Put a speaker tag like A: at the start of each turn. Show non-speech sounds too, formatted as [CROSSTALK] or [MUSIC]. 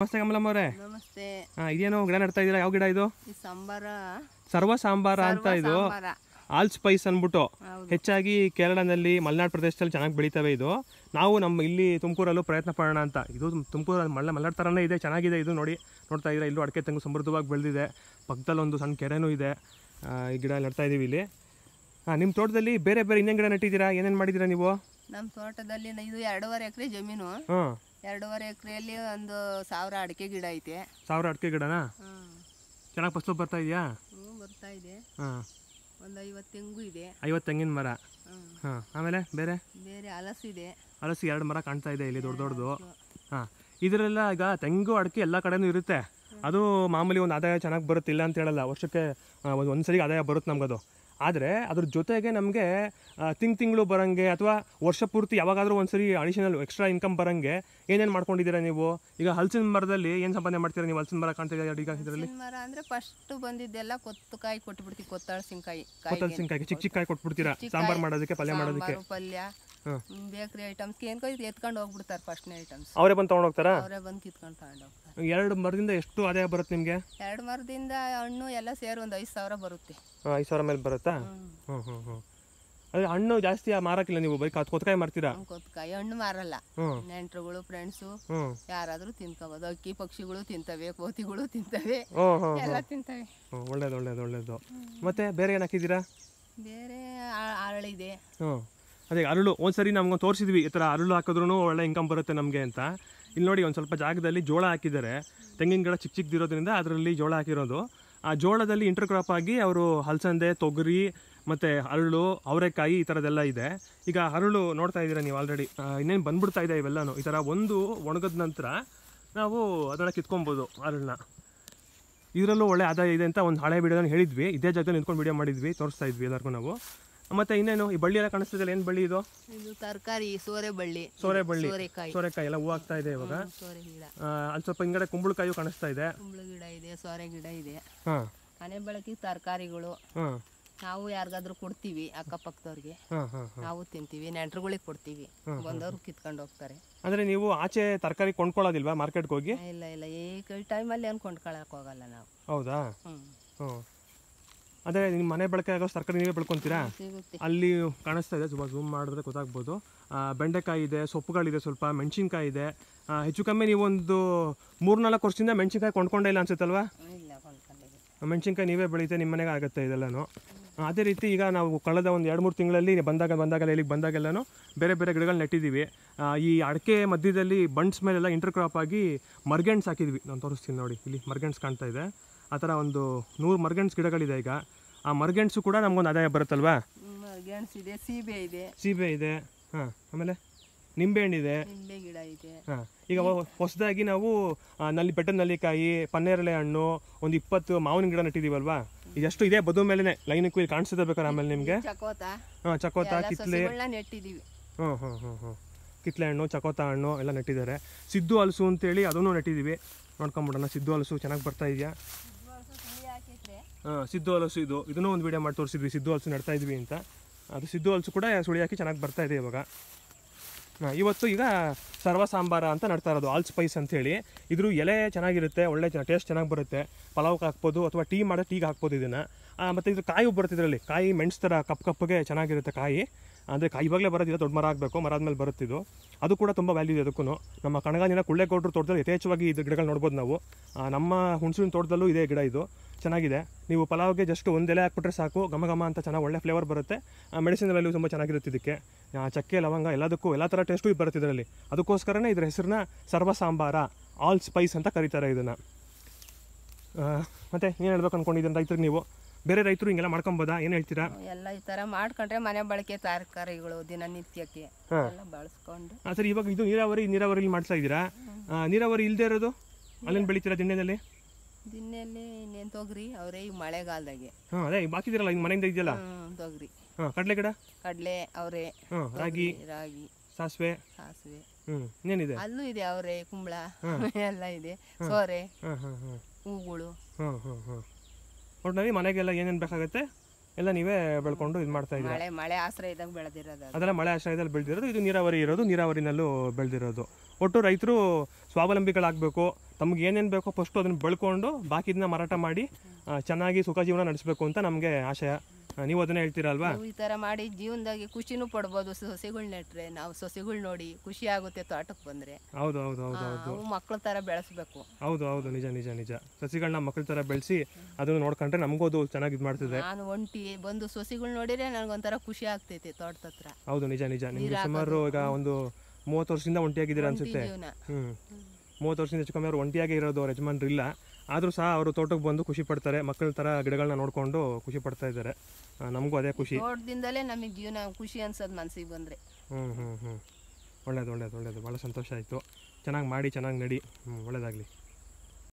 A: ನಮಸ್ತೆ ಕಮಲಮ್ಮ ಅವರೇ ನಮಸ್ತೆ ಹಾ ಇದೇನೋ ಗಿಡ ನಡ್ತಾ ಇದೀರಾ ಯಾವ ಗಿಡ ಇದು
B: ಸರ್ವ ಸಾಂಬಾರ ಅಂತ ಇದು
A: ಆಲ್ ಸ್ಪೈಸ್ ಅನ್ಬಿಟ್ಟು ಹೆಚ್ಚಾಗಿ ಕೇರಳದಲ್ಲಿ ಮಲೆನಾಡು ಪ್ರದೇಶದಲ್ಲಿ ಚೆನ್ನಾಗಿ ಬೆಳಿತಾವೆ ಇದು ನಾವು ನಮ್ಮ ಇಲ್ಲಿ ತುಮಕೂರಲ್ಲೂ ಪ್ರಯತ್ನ ಪಡೋಣ ಅಂತ ಇದು ತುಮಕೂರಲ್ಲಿ ಮಳೆ ಮಲೆನಾಡು ಥರನೇ ಇದೆ ಚೆನ್ನಾಗಿದೆ ಇದು ನೋಡಿ ನೋಡ್ತಾ ಇದ್ದೀರಾ ಇಲ್ಲೂ ಅಡಕೆ ತಂಗು ಸಮೃದ್ಧವಾಗಿ ಬೆಳೆದಿದೆ ಪಕ್ಕದಲ್ಲಿ ಒಂದು ಸಣ್ಣ ಕೆರೆನೂ ಇದೆ ಈ ಗಿಡ ನಡ್ತಾ ಇದೀವಿ ಇಲ್ಲಿ ನಿಮ್ಮ ತೋಟದಲ್ಲಿ ಬೇರೆ ಬೇರೆ ಇನ್ನೇನು ಗಿಡ ನೆಟ್ಟಿದ್ದೀರಾ ಏನೇನ್ ಮಾಡಿದ್ದೀರಾ ನೀವು
B: ನಮ್ಮ ತೋಟದಲ್ಲಿ ಎರಡೂವರೆ ಎಕರೆ ಜಮೀನು ಹಾಂ ಎರಡೂವರೆ ಎಕರೆಯಲ್ಲಿ ಒಂದು ಸಾವಿರ ಅಡಿಕೆ ಗಿಡ ಐತೆ
A: ಸಾವಿರ ಅಡಿಕೆ ಗಿಡನಾ ಚೆನ್ನಾಗಿ ಫಸಲು ಬರ್ತಾ ಇದೆಯಾ
B: ಹ್ಞೂ ಬರ್ತಾ ಇದೆ ಹಾಂ ಒಂದು ಐವತ್ತು ತೆಂಗು ಇದೆ
A: ಐವತ್ತು ತೆಂಗಿನ ಮರ ಹಾಂ ಆಮೇಲೆ ಬೇರೆ
B: ಬೇರೆ ಇದೆ
A: ಹಲಸು ಎರಡು ಮರ ಕಾಣ್ತಾ ಇದೆ ಇಲ್ಲಿ ದೊಡ್ಡ ದೊಡ್ಡದು ಹಾಂ ಇದರಲ್ಲ ಈಗ ತೆಂಗು ಅಡಿಕೆ ಎಲ್ಲ ಕಡೆನೂ ಇರುತ್ತೆ ಅದು ಮಾಮೂಲಿ ಒಂದು ಆದಾಯ ಚೆನ್ನಾಗಿ ಬರುತ್ತೆ ಇಲ್ಲ ಅಂತ ಹೇಳಲ್ಲ ವರ್ಷಕ್ಕೆ ಒಂದು ಸರಿ ಆದಾಯ ಬರುತ್ತೆ ಅದು ಆದರೆ ಅದ್ರ ಜೊತೆಗೆ ನಮಗೆ ತಿಂಗ್ ತಿಂಗಳು ಬರೋಂಗೆ ಅಥವಾ ವರ್ಷ ಪೂರ್ತಿ ಯಾವಾಗಾದರೂ ಒಂದು ಸರಿ ಅಡಿಷನಲ್ ಎಕ್ಸ್ಟ್ರಾ ಇನ್ಕಮ್ ಬರೋಂಗೆ ಏನೇನು ಮಾಡ್ಕೊಂಡಿದ್ದೀರಾ ನೀವು ಈಗ ಹಲಸಿನ ಮರದಲ್ಲಿ ಏನು ಸಂಪಾದನೆ ಮಾಡ್ತೀರಾ ನೀವು ಹಲಸಿನ ಮರ ಕಾಣ್ತಾ ಅಡಿಗೆ ಇದರಲ್ಲಿ
B: ಮರ ಅಂದರೆ ಫಸ್ಟ್ ಬಂದಿದ್ದೆಲ್ಲ ಕೊತ್ತು ಕಾಯಿ ಕೊಟ್ಬಿಡ್ತೀವಿ ಕೊತ್ತಳಸಿನಕಾಯಿ ಕೊತ್ತಳಸಿನಕಾಯಿ ಚಿಕ್ಕ ಚಿಕ್ಕ
A: ಕಾಯಿ ಕೊಟ್ಬಿಡ್ತೀರಾ ಸಾಂಬಾರು ಮಾಡೋದಕ್ಕೆ ಪಲ್ಯ ಮಾಡೋದಕ್ಕೆ ಪಲ್ಯ
B: ಬೇಕರಿ ಐಟಮ್ಸ್ ಏನ್ಕೋ ಎತ್ಕೊಂಡು ಹೋಗ್ಬಿಡ್ತಾರೆ ಫಸ್ಟ್ನೇ ಐಟಮ್ಸ್
A: ಅವರೇ ಬಂದು ತಗೊಂಡು ಹೋಗ್ತಾರ ಅವರೇ
B: ಬಂದು ಕಿತ್ಕೊಂಡು ತಗೊಂಡು
A: ಹೋಗ್ತಾರೆ ಎರಡು ಮರದಿಂದ ಎಷ್ಟು ಆದಾಯ ಬರುತ್ತೆ ನಿಮಗೆ
B: ಎರಡು ಮರದಿಂದ ಹಣ್ಣು ಎಲ್ಲ ಸೇರಿ ಒಂದು ಐದು ಸಾವಿರ ಬರುತ್ತೆ
A: ಐದು ಸಾವಿರ ಮೇಲೆ ಬರುತ್ತಾ ಹ್ಞೂ ಅದೇ ಹಣ್ಣು ಜಾಸ್ತಿ ಮಾರಕ್ಕಿಲ್ಲ ನೀವು ಬೈಕ್ ಕೊತ್ಕಾಯಿ ಮಾರ್ತೀರಾ
B: ಕೊತ್ಕಾಯಿ ಹಣ್ಣು ಮಾರಲ್ಲ ನೆಂಟರುಗಳು ಫ್ರೆಂಡ್ಸು ಯಾರಾದರೂ ತಿನ್ಕೋಬಹುದು ಅಕ್ಕಿ ಪಕ್ಷಿಗಳು ತಿಂತವೆ ಕೋತಿಗಳು ತಿಂತವೆ ಎಲ್ಲ ತಿಂತವೆ
A: ಒಳ್ಳೇದು ಒಳ್ಳೇದು ಒಳ್ಳೇದು ಮತ್ತೆ ಬೇರೆ ಏನು ಹಾಕಿದ್ದೀರಾ
B: ಬೇರೆ ಆರಳಿದೆ
A: ಅದೇ ಅರಳು ಒಂದ್ಸರಿ ನಮ್ಗೆ ತೋರಿಸಿದ್ವಿ ಈ ಥರ ಅರಳು ಹಾಕಿದ್ರೂ ಒಳ್ಳೆ ಇನ್ಕಮ್ ಬರುತ್ತೆ ನಮಗೆ ಅಂತ ಇಲ್ಲಿ ನೋಡಿ ಒಂದು ಸ್ವಲ್ಪ ಜಾಗದಲ್ಲಿ ಜೋಳ ಹಾಕಿದ್ದಾರೆ ತೆಂಗಿನ ಗಿಡ ಚಿಕ್ಕ ಚಿಕ್ಕದಿರೋದ್ರಿಂದ ಅದರಲ್ಲಿ ಜೋಳ ಹಾಕಿರೋದು ಆ ಜೋಳದಲ್ಲಿ ಇಂಟರ್ ಕ್ರಾಪ್ ಆಗಿ ಅವರು ಹಲಸಂದೆ ತೊಗರಿ ಮತ್ತು ಅರಳು ಅವರೆಕಾಯಿ ಈ ಥರದ್ದೆಲ್ಲ ಇದೆ ಈಗ ಅರಳು ನೋಡ್ತಾ ಇದ್ದೀರಾ ನೀವು ಆಲ್ರೆಡಿ ಇನ್ನೇನು ಬಂದ್ಬಿಡ್ತಾ ಇದೆ ಇವೆಲ್ಲನೂ ಈ ಥರ ಒಂದು ಒಣಗಿದ ನಂತರ ನಾವು ಅದನ್ನು ಕಿತ್ಕೊಬೋದು ಅರಳನ್ನ ಇದರಲ್ಲೂ ಒಳ್ಳೆ ಆದಾಯ ಇದೆ ಅಂತ ಒಂದು ಹಳೆ ವಿಡಿಯೋನ ಹೇಳಿದ್ವಿ ಇದೇ ಜಾಗದಲ್ಲಿ ನಿಂತ್ಕೊಂಡು ವಿಡಿಯೋ ಮಾಡಿದ್ವಿ ತೋರಿಸ್ತಾ ಇದ್ವಿ ಎಲ್ಲರಿಗೂ ನಾವು ಮತ್ತೆ ಇನ್ನೇನು ಈ ಬಳ್ಳಿ ಎಲ್ಲ ಇದೆ ಏನ್ ಬಳ್ಳಿ ಇದು
B: ತರಕಾರಿ ಸೋರೆ ಬಳ್ಳಿ ಸೋರೆ ಬಳ್ಳಿ ಸೋರೆಕಾಯಿ
A: ಸೋರೆಕಾಯಿ ಎಲ್ಲ ಹೂ ಆಗ್ತಾ ಇದೆ ಇವಾಗ ಅಲ್ಲಿ ಸ್ವಲ್ಪ ಹಿಂಗಡೆ ಕುಂಬಳಕಾಯಿ ಕಾಣಿಸ್ತಾ ಇದೆ
B: ಕುಂಬಳ ಗಿಡ ಇದೆ ಸೋರೆ ಗಿಡ ಇದೆ ಮನೆ ಬಳಕೆ ತರಕಾರಿಗಳು ನಾವು ಯಾರಿಗಾದ್ರು ಕೊಡ್ತೀವಿ ಅಕ್ಕಪಕ್ಕದವ್ರಿಗೆ ಪಕ್ಕದವ್ರಿಗೆ ನಾವು ತಿಂತೀವಿ ನೆಂಟ್ರುಗಳಿಗೆ ಕೊಡ್ತೀವಿ ಬಂದವ್ರು ಕಿತ್ಕೊಂಡು ಹೋಗ್ತಾರೆ
A: ಅಂದ್ರೆ ನೀವು ಆಚೆ ತರಕಾರಿ ಕೊಂಡ್ಕೊಳ್ಳೋದಿಲ್ವಾ ಮಾರ್ಕೆಟ್ಗೆ ಹೋಗಿ
B: ಇಲ್ಲ ಇಲ್ಲ ಈ ಟೈಮಲ್ಲಿ ಏನು ಕೊಂಡ್ಕೊಳಕ್ ಹೋಗಲ್ಲ ನಾವು
A: ಹೌದಾ ಹ್ಮ್ ಹ್ಞೂ ಅದೇ ನಿಮ್ಮ ಮನೆ ಬಳಕೆ ಆಗೋ ತರಕಾರಿ ನೀವೇ ಬೆಳ್ಕೊತೀರಾ ಅಲ್ಲಿ ಕಾಣಿಸ್ತಾ ಇದೆ ಸ್ವಲ್ಪ ಝೂಮ್ ಮಾಡಿದ್ರೆ ಗೊತ್ತಾಗ್ಬೋದು ಬೆಂಡೆಕಾಯಿ ಇದೆ ಸೊಪ್ಪುಗಳಿದೆ ಸ್ವಲ್ಪ ಮೆಣಸಿನ್ಕಾಯಿ ಇದೆ ಹೆಚ್ಚು ಕಮ್ಮಿ ನೀವೊಂದು ಮೂರ್ನಾಲ್ಕು ವರ್ಷದಿಂದ ಮೆಣಸಿನ್ಕಾಯಿ ಕೊಂಡ್ಕೊಂಡೇ ಇಲ್ಲ ಅನ್ಸುತ್ತಲ್ವಾ ಮೆಣಸಿನ್ಕಾಯಿ ನೀವೇ ಬೆಳೀತೆ ನಿಮ್ಮ ಮನೆಗೆ ಆಗುತ್ತೆ ಇದೆಲ್ಲನೂ ಅದೇ ರೀತಿ ಈಗ ನಾವು ಕಳೆದ ಒಂದು ಎರಡು ಮೂರು ತಿಂಗಳಲ್ಲಿ ಬಂದಾಗ ಬಂದಾಗ ಇಲ್ಲಿಗೆ ಬಂದಾಗೆಲ್ಲನೂ ಬೇರೆ ಬೇರೆ ಗಿಡಗಳು ನೆಟ್ಟಿದ್ದೀವಿ ಈ ಅಡಿಕೆ ಮಧ್ಯದಲ್ಲಿ ಬಂಡ್ಸ್ ಮೇಲೆಲ್ಲ ಇಂಟರ್ ಕ್ರಾಪ್ ಆಗಿ ಮರ್ಗೆಂಡ್ಸ್ ಹಾಕಿದ್ವಿ ನಾನು ತೋರಿಸ್ತೀನಿ ನೋಡಿ ಇಲ್ಲಿ ಮರ್ಗೆಂಡ್ಸ್ ಕಾಣ್ತಾ ಇದೆ ಆ ಥರ ಒಂದು ನೂರು ಮರ್ಗೆಣ್ಸು ಗಿಡಗಳಿದೆ ಈಗ ಆ ಮರ್ಗೆಣ್ಸು ಕೂಡ ನಮಗೊಂದು ಆದಾಯ ಬರುತ್ತಲ್ವಾ
B: ಇದೆ ಸೀಬೆ ಇದೆ
A: ಇದೆ ಹಾಂ ಆಮೇಲೆ ನಿಂಬೆ ಗಿಡ ಇದೆ ಹಾಂ ಈಗ ಹೊಸದಾಗಿ ನಾವು ನಲ್ಲಿ ಬೆಟ್ಟದ ನಲ್ಲಿಕಾಯಿ ಪನ್ನೇರಳೆ ಹಣ್ಣು ಒಂದು ಇಪ್ಪತ್ತು ಮಾವಿನ ಗಿಡ ನೆಟ್ಟಿದ್ದೀವಲ್ವಾ ಇದೆಷ್ಟು ಇದೆ ಬದು ಮೇಲೆ ಲೈನಕ್ಕೂ ಇಲ್ಲಿ ಬೇಕಾದ್ರೆ ಆಮೇಲೆ ನಿಮಗೆ ಹಾಂ ಚಕೋತ ಕಿತ್ಲೆ ನೆಟ್ಟಿದ್ದೀವಿ ಹ್ಞೂ ಹ್ಞೂ ಹ್ಞೂ ಹ್ಞೂ ಕಿತ್ಲೆ ಹಣ್ಣು ಚಕೋತ ಹಣ್ಣು ಎಲ್ಲ ನೆಟ್ಟಿದ್ದಾರೆ ಸಿದ್ದು ಹಲಸು ಅಂತೇಳಿ ಅದನ್ನು ನೆಟ್ಟಿದ್ದೀವಿ ನೋಡ್ಕೊಂಬಿಡೋಣ ಸಿದ್ದು ಹಲಸು ಚೆನ್ನಾಗಿ ಬರ್ತಾ ಇದೆಯಾ ಸಿದ್ದು ಹಲಸು ಇದು ಇದನ್ನೂ ಒಂದು ವೀಡಿಯೋ ಮಾಡಿ ತೋರಿಸಿದ್ವಿ ಸಿದ್ದು ಹಲಸು ನಡ್ತಾ ಇದ್ವಿ ಅಂತ ಅದು ಸಿದ್ದು ಹಲಸು ಕೂಡ ಸುಳಿ ಹಾಕಿ ಚೆನ್ನಾಗಿ ಬರ್ತಾ ಇದೆ ಇವಾಗ ಹಾಂ ಇವತ್ತು ಈಗ ಸರ್ವ ಸಾಂಬಾರ ಅಂತ ನಡ್ತಾ ಇರೋದು ಆಲ್ ಸ್ಪೈಸ್ ಅಂಥೇಳಿ ಇದ್ರ ಎಲೆ ಚೆನ್ನಾಗಿರುತ್ತೆ ಒಳ್ಳೆ ಟೇಸ್ಟ್ ಚೆನ್ನಾಗಿ ಬರುತ್ತೆ ಪಲಾವ್ಗೆ ಹಾಕ್ಬೋದು ಅಥವಾ ಟೀ ಮಾಡೋ ಟೀಗೆ ಹಾಕ್ಬೋದು ಇದನ್ನು ಮತ್ತು ಇದು ಕಾಯಿ ಬರುತ್ತೆ ಇದರಲ್ಲಿ ಕಾಯಿ ಮೆಣಸು ಥರ ಕಪ್ ಕಪ್ಪಗೆ ಚೆನ್ನಾಗಿರುತ್ತೆ ಕಾಯಿ ಅಂದರೆ ಕಾಯಿ ಇವಾಗಲೇ ಬರೋದಿಲ್ಲ ದೊಡ್ಡ ಮರ ಆಗಬೇಕು ಮರದ ಮೇಲೆ ಬರುತ್ತಿದ್ದು ಅದು ಕೂಡ ತುಂಬ ವ್ಯಾಲ್ಯೂ ಇದೆ ಅದಕ್ಕೂ ನಮ್ಮ ಕಣಗಾನಿನ ಕುಳ್ಳೆಗೌಡರು ತೋಟದಲ್ಲಿ ಯಥೇಚ್ಛವಾಗಿ ಇದು ಗಿಡಗಳು ನೋಡ್ಬೋದು ನಾವು ನಮ್ಮ ಹುಣಸಿನ ತೋಟದಲ್ಲೂ ಇದೇ ಗಿಡ ಇದು ಚೆನ್ನಾಗಿದೆ ನೀವು ಪಲಾವ್ಗೆ ಜಸ್ಟ್ ಒಂದು ಎಲೆ ಹಾಕ್ಬಿಟ್ರೆ ಸಾಕು ಘಮ ಘಮ ಅಂತ ಚೆನ್ನಾಗಿ ಒಳ್ಳೆ ಫ್ಲೇವರ್ ಬರುತ್ತೆ ಮೆಡಿಸಿನ್ ವ್ಯಾಲ್ಯೂ ತುಂಬ ಚೆನ್ನಾಗಿರುತ್ತೆ ಇದಕ್ಕೆ ಚಕ್ಕೆ ಲವಂಗ ಎಲ್ಲದಕ್ಕೂ ಎಲ್ಲ ಥರ ಟೇಸ್ಟು ಇದು ಬರುತ್ತೆ ಇದರಲ್ಲಿ ಅದಕ್ಕೋಸ್ಕರನೇ ಇದರ ಹೆಸರನ್ನ ಸರ್ವ ಸಾಂಬಾರ ಆಲ್ ಸ್ಪೈಸ್ ಅಂತ ಕರೀತಾರೆ ಇದನ್ನು ಮತ್ತೆ ಏನು ಹೇಳ್ಬೇಕು ಅಂದ್ಕೊಂಡಿದ್ದೀನಿ ರೈತರಿಗೆ ನೀವು ಬೇರೆ ರೈತರು ಹಿಂಗೆಲ್ಲ ಮಾಡ್ಕೊಬೋದಾ ಏನು ಹೇಳ್ತೀರಾ
B: ಎಲ್ಲ ಈ ಥರ ಮಾಡ್ಕೊಂಡ್ರೆ ಮನೆ ಬಳಕೆ ತರಕಾರಿಗಳು ದಿನನಿತ್ಯಕ್ಕೆ ಬಳಸ್ಕೊಂಡು ಹಾಂ
A: ಇವಾಗ ಇದು ನೀರಾವರಿ ನೀರಾವರಿಲಿ ಮಾಡ್ತಾ ಇದ್ದೀರಾ ನೀರಾವರಿ ಇಲ್ಲದೆ ಇರೋದು ಅಲ್ಲಿಂದ ಬೆಳಿತೀರಾ ದಿನದಲ್ಲಿ
B: ದಿನ್ನೆಲ್ಲಿ ಇನ್ನೇನು ತೋಗ್ರಿ ಅವರೇ ಈ ಮಳೆಗಾಲದಾಗೆ
A: ಹಾಂ ಅದೇ ಈಗ ಬಾಕಿದಿರಲ್ಲ ಮನೆಯಿಂದ ಇದೆಯಲ್ಲ ತೋಗ್ರಿ ತೊಗರಿ ಕಡಲೆ ಗಿಡ
B: ಕಡಲೆ ಅವರೇ ಹಾಂ ರಾಗಿ ರಾಗಿ ಸಾಸಿವೆ ಸಾಸಿವೆ
A: ಹ್ಞೂ ಇನ್ನೇನಿದೆ
B: ಅಲ್ಲೂ ಇದೆ ಅವರೇ ಕುಂಬಳ [LAUGHS] ಎಲ್ಲ ಇದೆ ಸೋರೆ ಹೂಗಳು
A: ಹಾಂ ಹಾಂ ಹಾಂ ಮನೆಗೆಲ್ಲ ಏನೇನು ಬೇಕಾಗುತ್ತೆ ಎಲ್ಲ ನೀವೇ ಬೆಳ್ಕೊಂಡು ಇದು ಮಾಡ್ತಾ ಇದ್ದೀರಾ ಮಳೆ
B: ಮಳೆ ಆಶ್ರಯ ಇದ್ದಾಗ ಬೆಳೆದಿರೋದು ಅದು.
A: ಅದೆಲ್ಲ ಮಳೆ ಆಶ್ರಯದಲ್ಲಿ ಬೆಳೆದಿರೋದು ಇದು ನೀರಾವರಿ ಇರೋದು ನೀರಾವರಿನಲ್ಲೂ ಬೆಳೆದಿರೋದು ಒಟ್ಟು ರೈತರು ಸ್ವಾವಲಂಬಿಗಳಾಗಬೇಕು ತಮ್ಗೆ ಏನೇನು ಬೇಕೋ ಫಸ್ಟು ಅದನ್ನು ಬೆಳ್ಕೊಂಡು ಬಾಕಿದನ್ನ ಮಾರಾಟ ಮಾಡಿ ಚೆನ್ನಾಗಿ ಸುಖ ಜೀವನ ನಡೆಸಬೇಕು ಅಂತ ನಮಗೆ ಆಶಯ ನೀವು ಅದನ್ನ ಹೇಳ್ತೀರಲ್ವಾ ಈ
B: ಥರ ಮಾಡಿ ಜೀವನದಾಗಿ ಖುಷಿನೂ ಪಡ್ಬೋದು ಸೊಸೆಗಳು ನೆಟ್ರೆ ನಾವು ಸೊಸೆಗಳು ನೋಡಿ ಖುಷಿ ಆಗುತ್ತೆ ತೋಟಕ್ಕೆ ಬಂದರೆ
A: ಹೌದು ಹೌದು ಹೌದು ಹೌದು
B: ಮಕ್ಕಳ ಥರ ಬೆಳೆಸಬೇಕು
A: ಹೌದು ಹೌದು ನಿಜ ನಿಜ ನಿಜ ಸಸಿಗಳನ್ನ ಮಕ್ಕಳ ಥರ ಬೆಳೆಸಿ ಅದನ್ನು ನೋಡ್ಕೊಂಡ್ರೆ ನಮಗೂ ಅದು ಚೆನ್ನಾಗಿ ಇದು ಮಾಡ್ತಿದೆ
B: ನಾನು ಒಂಟಿ ಬಂದು ಸೊಸೆಗಳು ನೋಡಿದ್ರೆ ನನಗೊಂಥರ ಖುಷಿ ಆಗ್ತೈತೆ ತೋಟದ ಹತ್ರ
A: ಹೌದು ನಿಜ ನಿಜ ನಿಮಗೆ ಸುಮಾರು ಈಗ ಒಂದು ಮೂವತ್ತು ವರ್ಷದಿಂದ ಒಂಟಿಯಾಗಿದ್ದೀರಾ ಅನ್ಸುತ್ತೆ ಹ್ಞೂ ಮೂವತ್ತು ವರ್ಷದಿಂದ ಹೆಚ್ಚು ಕಮ್ಮಿ ಅವರು ಒಂಟಿಯಾಗಿ ಇರೋದು ಅವ್ರ ಯಜಮಾನರಿಲ್ಲ ಆದರೂ ಸಹ ಅವರು ತೋಟಕ್ಕೆ ಬಂದು ಖುಷಿ ಪಡ್ತಾರೆ ಮಕ್ಕಳ ಥರ ಗಿಡಗಳನ್ನ ನೋಡಿಕೊಂಡು ಖುಷಿ ಪಡ್ತಾ ಇದ್ದಾರೆ ನಮಗೂ ಅದೇ ಖುಷಿ
B: ತೋಟದಿಂದಲೇ ನಮಗೆ ಜೀವನ ಖುಷಿ ಅನ್ಸೋದು ಮನಸ್ಸಿಗೆ ಬಂದರೆ
A: ಹ್ಞೂ ಹ್ಞೂ ಹ್ಞೂ ಒಳ್ಳೇದು ಒಳ್ಳೇದು ಒಳ್ಳೇದು ಭಾಳ ಸಂತೋಷ ಆಯಿತು ಚೆನ್ನಾಗಿ ಮಾಡಿ ಚೆನ್ನಾಗಿ ನಡಿ ಹ್ಞೂ ಒಳ್ಳೇದಾಗಲಿ